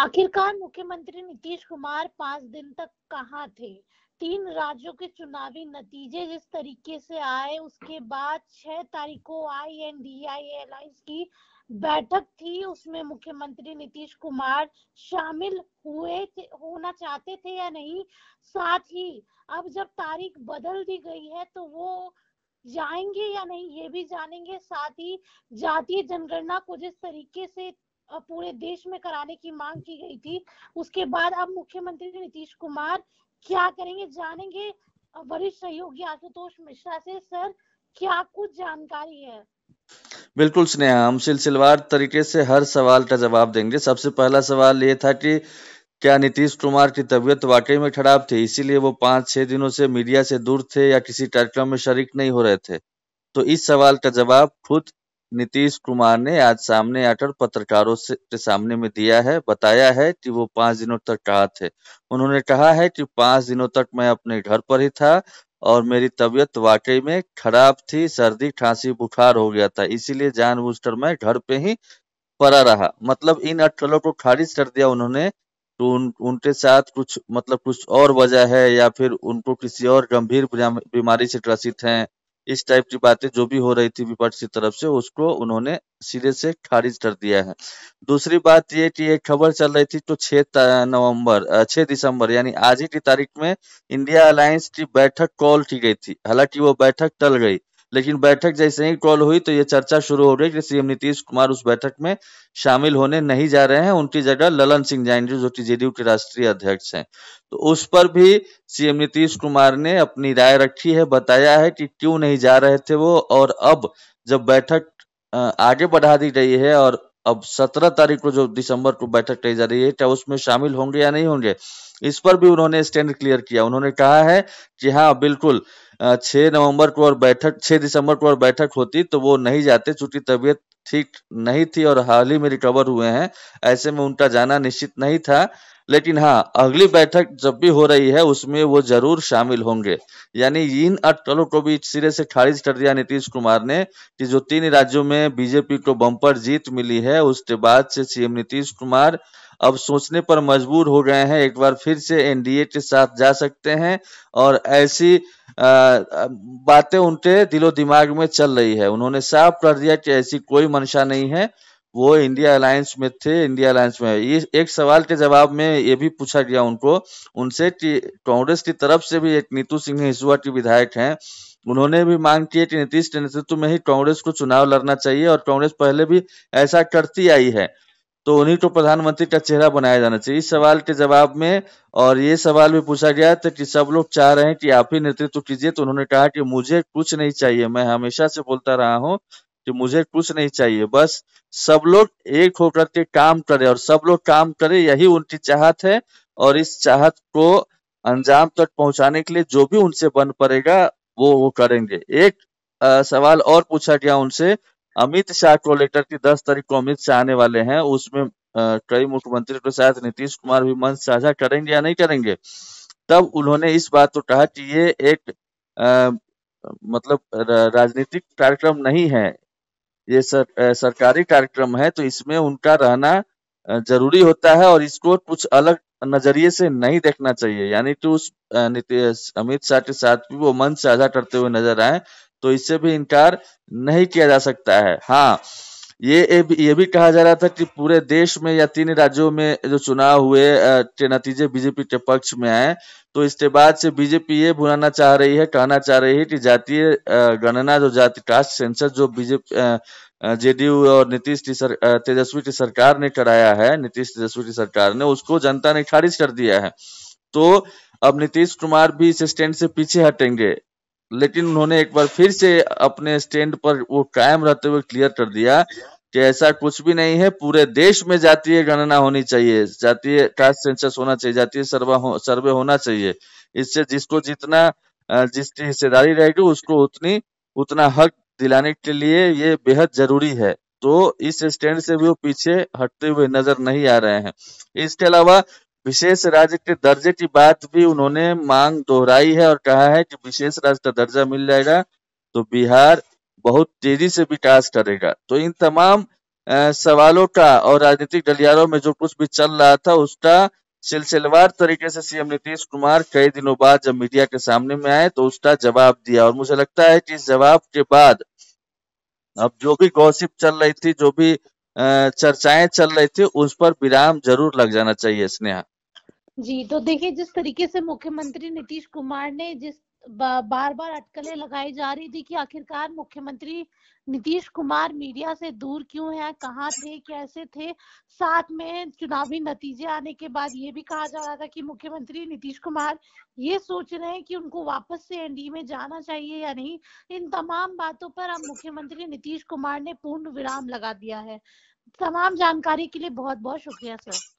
आखिरकार मुख्यमंत्री नीतीश कुमार पांच दिन तक कहाँ थे तीन राज्यों के चुनावी नतीजे जिस तरीके से आए उसके बाद छह तारीख को आई एन डी आई आई की बैठक थी उसमें मुख्यमंत्री नीतीश कुमार शामिल हुए होना चाहते थे या नहीं साथ ही अब जब तारीख बदल दी गई है तो वो जाएंगे या नहीं ये भी जानेंगे साथ ही जातीय जनगणना को जिस तरीके से पूरे देश में कराने की मांग की गई थी उसके बाद अब मुख्यमंत्री नीतीश कुमार क्या करेंगे जानेंगे वरिष्ठ सहयोगी आशुतोष मिश्रा से सर क्या कुछ जानकारी है बिल्कुल स्नेहा हम सिलसिलवार तरीके से हर सवाल का जवाब देंगे सबसे पहला सवाल ये था कि क्या नीतीश कुमार की तबीयत वाकई में खराब थी इसीलिए वो पांच छह दिनों से मीडिया से दूर थे या किसी कार्यक्रम में शरीक नहीं हो रहे थे तो इस सवाल का जवाब खुद नीतीश कुमार ने आज सामने आकर पत्रकारों से के सामने में दिया है बताया है कि वो पांच दिनों तक कहा थे उन्होंने कहा है कि पांच दिनों तक मैं अपने घर पर ही था और मेरी तबीयत वाकई में खराब थी सर्दी खांसी बुखार हो गया था इसीलिए जानबूझकर मैं घर पे ही पड़ा रहा मतलब इन अटकलों को खारिज कर दिया उन्होंने तो उन, उनके साथ कुछ मतलब कुछ और वजह है या फिर उनको किसी और गंभीर बीमारी से ग्रसित हैं इस टाइप की बातें जो भी हो रही थी विपक्ष की तरफ से उसको उन्होंने सिरे से खारिज कर दिया है दूसरी बात ये कि एक खबर चल रही थी तो 6 नवंबर 6 दिसंबर यानी आज ही की तारीख में इंडिया अलायंस की बैठक कॉल की गई थी हालांकि वो बैठक टल गई लेकिन बैठक जैसे ही कॉल हुई तो ये चर्चा शुरू हो गई कि सीएम नीतीश कुमार उस बैठक में शामिल होने नहीं जा रहे हैं उनकी जगह ललन सिंह जाएंगे जो कि जेडीयू के राष्ट्रीय अध्यक्ष हैं तो उस पर भी सीएम नीतीश कुमार ने अपनी राय रखी है बताया है कि क्यों नहीं जा रहे थे वो और अब जब बैठक आगे बढ़ा दी गई है और अब सत्रह तारीख को जो दिसंबर को बैठक कही जा रही है क्या उसमें शामिल होंगे या नहीं होंगे इस पर भी उन्होंने स्टैंड क्लियर किया उन्होंने कहा है कि हाँ बिल्कुल छह नवंबर को और बैठक छह दिसंबर को और बैठक होती तो वो नहीं जाते चूंकि तबियत ठीक नहीं थी और हाल ही में रिकवर हुए हैं ऐसे में उनका जाना निश्चित नहीं था लेकिन हाँ अगली बैठक जब भी हो रही है उसमें वो जरूर शामिल होंगे यानी इन अटकलों को भी सिरे से खारिज कर दिया नीतीश कुमार ने कि जो तीन राज्यों में बीजेपी को बम्पर जीत मिली है उसके बाद से सीएम नीतीश कुमार अब सोचने पर मजबूर हो गए हैं एक बार फिर से एनडीए के साथ जा सकते हैं और ऐसी बातें उनके दिलो दिमाग में चल रही है उन्होंने साफ कर दिया कि ऐसी कोई मंशा नहीं है वो इंडिया अलायंस में थे इंडिया अलायंस में ये एक सवाल के जवाब में ये भी पूछा गया उनको उनसे कि कांग्रेस की तरफ से भी एक नीतू सिंह हिसुआ की विधायक हैं उन्होंने भी मांग की है कि नीतीश के नेतृत्व में ही कांग्रेस को चुनाव लड़ना चाहिए और कांग्रेस पहले भी ऐसा करती आई है तो उन्हीं को प्रधानमंत्री का चेहरा बनाया जाना चाहिए इस सवाल के जवाब में और ये सवाल भी पूछा गया था कि सब लोग चाह रहे हैं कि आप ही नेतृत्व कीजिए तो उन्होंने कहा कि मुझे कुछ नहीं चाहिए मैं हमेशा से बोलता रहा हूँ कि मुझे कुछ नहीं चाहिए बस सब लोग एक होकर के काम करे और सब लोग काम करे यही उनकी चाहत है और इस चाहत को अंजाम तक पहुंचाने के लिए जो भी उनसे बन पड़ेगा वो वो करेंगे एक आ, सवाल और पूछा गया उनसे अमित शाह को लेटर की दस तारीख को अमित शाह आने वाले हैं उसमें कई मुख्यमंत्री के तो साथ नीतीश कुमार भी मंच साझा करेंगे या नहीं करेंगे तब उन्होंने इस बात को कहा कि ये एक आ, मतलब राजनीतिक कार्यक्रम नहीं है ये सर, सरकारी कार्यक्रम है तो इसमें उनका रहना जरूरी होता है और इसको कुछ अलग नजरिए से नहीं देखना चाहिए यानी कि उस अमित शाह के साथ भी वो मंच साझा करते हुए नजर आए तो इससे भी इनकार नहीं किया जा सकता है हाँ ये ये भी कहा जा रहा था कि पूरे देश में या तीन राज्यों में जो चुनाव हुए के नतीजे बीजेपी के पक्ष में आए तो इसके बाद से बीजेपी ये बुलाना चाह रही है कहना चाह रही है कि जातीय गणना जो जाति कास्ट सेंसस जो बीजेपी जेडीयू और नीतीश की सर, तेजस्वी की सरकार ने कराया है नीतीश तेजस्वी की सरकार ने उसको जनता ने खारिज कर दिया है तो अब नीतीश कुमार भी इस स्टैंड से पीछे हटेंगे लेकिन उन्होंने एक बार फिर से अपने स्टैंड पर वो कायम रहते हुए क्लियर कर दिया कि ऐसा कुछ भी नहीं है पूरे देश में जातीय गणना होनी चाहिए जातीय कास्ट सेंसस होना चाहिए जातीय सर्वा हो, सर्वे होना चाहिए इससे जिसको जितना जिसकी हिस्सेदारी रहेगी उसको उतनी उतना हक दिलाने के लिए ये बेहद जरूरी है तो इस स्टैंड से भी वो पीछे हटते हुए नजर नहीं आ रहे हैं इसके अलावा विशेष राज्य के दर्जे की बात भी उन्होंने मांग दोहराई है और कहा है कि विशेष राज्य का दर्जा मिल जाएगा तो बिहार बहुत तेजी से विकास करेगा तो इन तमाम सवालों का और राजनीतिक गलियारों में जो कुछ भी चल रहा था उसका सिलसिलेवार तरीके से सीएम नीतीश कुमार कई दिनों बाद जब मीडिया के सामने में आए तो उसका जवाब दिया और मुझे लगता है कि इस जवाब के बाद अब जो भी गौसिप चल रही थी जो भी चर्चाएं चल रही थी उस पर विराम जरूर लग जाना चाहिए स्नेहा जी तो देखिए जिस तरीके से मुख्यमंत्री नीतीश कुमार ने जिस बार बार अटकलें लगाई जा रही थी कि आखिरकार मुख्यमंत्री नीतीश कुमार मीडिया से दूर क्यों है कहाँ थे कैसे थे साथ में चुनावी नतीजे आने के बाद ये भी कहा जा रहा था कि मुख्यमंत्री नीतीश कुमार ये सोच रहे हैं कि उनको वापस से एनडीए में जाना चाहिए या नहीं इन तमाम बातों पर अब मुख्यमंत्री नीतीश कुमार ने पूर्ण विराम लगा दिया है तमाम जानकारी के लिए बहुत बहुत शुक्रिया सर